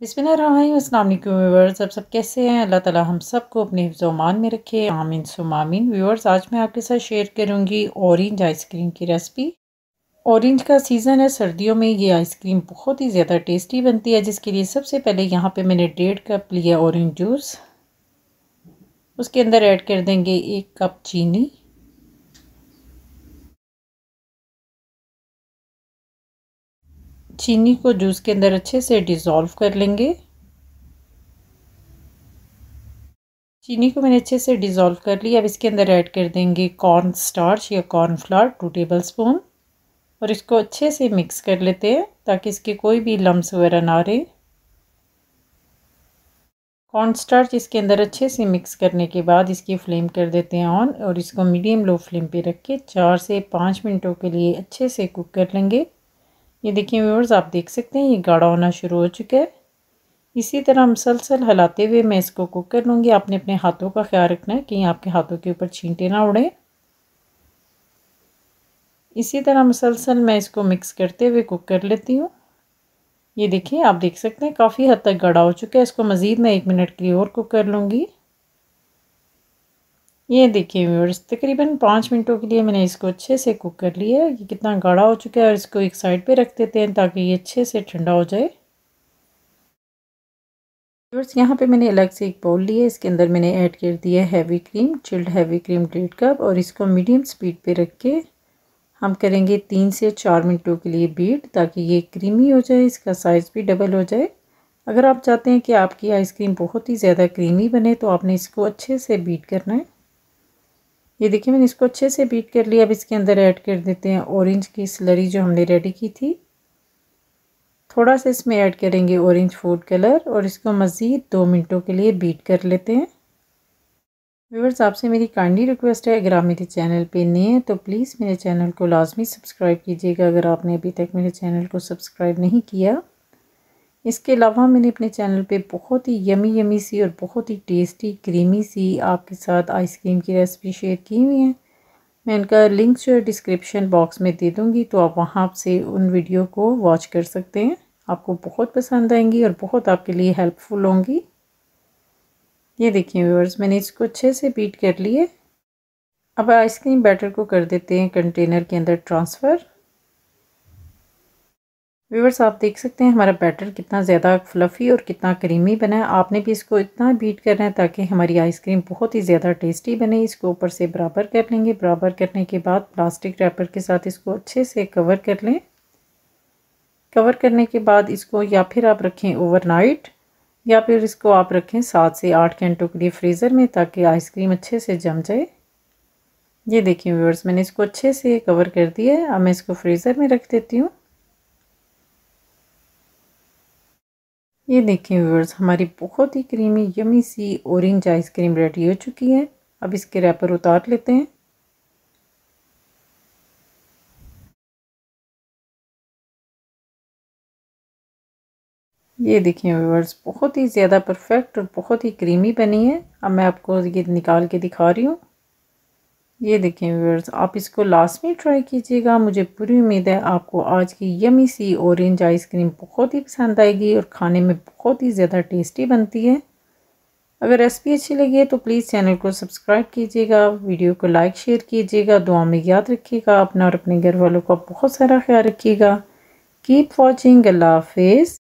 बिस्मिल्लाम viewers आप सब कैसे हैं अल्लाह ताला हम सब को अपने हिफ्जोमान में रखे आमीन सुमामीन व्यूवर्स आज मैं आपके साथ शेयर करूंगी ऑरेंज आइसक्रीम की रेसिपी ऑरेंज का सीज़न है सर्दियों में ये आइसक्रीम बहुत ही ज़्यादा टेस्टी बनती है जिसके लिए सबसे पहले यहाँ पे मैंने डेढ़ कप लिया ऑरेंज जूस उसके अंदर ऐड कर देंगे एक कप चीनी चीनी को जूस के अंदर अच्छे से डिज़ोल्व कर लेंगे चीनी को मैंने अच्छे से डिज़ोल्व कर लिया अब इसके अंदर ऐड कर देंगे कॉर्न स्टार्च या corn flour two tablespoon और इसको अच्छे से मिक्स कर लेते हैं ताकि इसके कोई भी लम्स वगैरह ना रहे कॉर्न स्टार्च इसके अंदर अच्छे से मिक्स करने के बाद इसकी फ्लेम कर देते हैं ऑन और इसको मीडियम लो फ्लेम पे रख के चार से पाँच मिनटों के लिए अच्छे से कुक कर लेंगे ये देखिए व्यूअर्स आप देख सकते हैं ये गाढ़ा होना शुरू हो चुका है इसी तरह मसलसल हिलाते हुए मैं इसको कुक कर लूँगी आपने अपने हाथों का ख्याल रखना है कहीं आपके हाथों के ऊपर छींटे ना उड़ें इसी तरह मुसलसल मैं इसको मिक्स करते हुए कुक कर लेती हूँ ये देखिए आप देख सकते हैं काफ़ी हद तक गढ़ा हो चुका है इसको मज़ीद मैं एक मिनट के लिए और कुक कर लूँगी ये देखिए व्यूअर्स तकरीबन पाँच मिनटों के लिए मैंने इसको अच्छे से कुक कर लिया है ये कितना गाढ़ा हो चुका है और इसको एक साइड पे रख देते हैं ताकि ये अच्छे से ठंडा हो जाए व्यूअर्स यहाँ पे मैंने अलग से एक बाउल लिया इसके अंदर मैंने ऐड कर दिया heavy cream chilled heavy cream डेढ़ कप और इसको मीडियम स्पीड पर रख के हम करेंगे तीन से चार मिनटों के लिए बीट ताकि ये क्रीमी हो जाए इसका साइज़ भी डबल हो जाए अगर आप चाहते हैं कि आपकी आइसक्रीम बहुत ही ज़्यादा क्रीमी बने तो आपने इसको अच्छे से बीट करना है ये देखिए मैंने इसको अच्छे से बीट कर लिया अब इसके अंदर ऐड कर देते हैं ऑरेंज की स्लरी जो हमने रेडी की थी थोड़ा सा इसमें ऐड करेंगे ऑरेंज फूड कलर और इसको मज़ीद दो मिनटों के लिए बीट कर लेते हैं व्यूवर्स आपसे मेरी कांडी रिक्वेस्ट है अगर आप मेरे चैनल पे नए हैं तो प्लीज़ मेरे चैनल को लाजमी सब्सक्राइब कीजिएगा अगर आपने अभी तक मेरे चैनल को सब्सक्राइब नहीं किया इसके अलावा मैंने अपने चैनल पे बहुत ही यमी यमी सी और बहुत ही टेस्टी क्रीमी सी आपके साथ आइसक्रीम की रेसिपी शेयर की हुई है मैं इनका लिंक जो है डिस्क्रिप्शन बॉक्स में दे दूँगी तो आप वहाँ से उन वीडियो को वॉच कर सकते हैं आपको बहुत पसंद आएंगी और बहुत आपके लिए हेल्पफुल होंगी ये देखिए व्यूअर्स मैंने इसको अच्छे से बीट कर लिए अब आइसक्रीम बैटर को कर देते हैं कंटेनर के अंदर ट्रांसफ़र व्यूवर्स आप देख सकते हैं हमारा बैटर कितना ज़्यादा फ्लफ़ी और कितना क्रीमी बना है आपने भी इसको इतना बीट करना है ताकि हमारी आइसक्रीम बहुत ही ज़्यादा टेस्टी बने इसको ऊपर से बराबर कर लेंगे बराबर करने के बाद प्लास्टिक रैपर के साथ इसको अच्छे से कवर कर लें कवर करने के बाद इसको या फिर आप रखें ओवरनाइट या फिर इसको आप रखें सात से आठ घंटों के लिए फ्रीज़र में ताकि आइसक्रीम अच्छे से जम जाए ये देखिए व्यूवर्स मैंने इसको अच्छे से कवर कर दिया है अब मैं इसको फ्रीज़र में रख देती हूँ ये देखिए व्यूअर्स हमारी बहुत ही क्रीमी यमी सी ऑरेंज आइसक्रीम रेडी हो चुकी है अब इसके रैपर उतार लेते हैं ये देखिए व्यूअर्स बहुत ही ज़्यादा परफेक्ट और बहुत ही क्रीमी बनी है अब मैं आपको ये निकाल के दिखा रही हूँ ये देखें व्यूअर्स आप इसको लास्ट में ट्राई कीजिएगा मुझे पूरी उम्मीद है आपको आज की यमी सी ऑरेंज आइसक्रीम बहुत ही पसंद आएगी और खाने में बहुत ही ज़्यादा टेस्टी बनती है अगर रेसिपी अच्छी लगी है तो प्लीज़ चैनल को सब्सक्राइब कीजिएगा वीडियो को लाइक शेयर कीजिएगा दुआ में याद रखिएगा अपना और अपने घर वालों का बहुत सारा ख्याल रखिएगा कीप वॉचिंग अल्लाह हाफिज़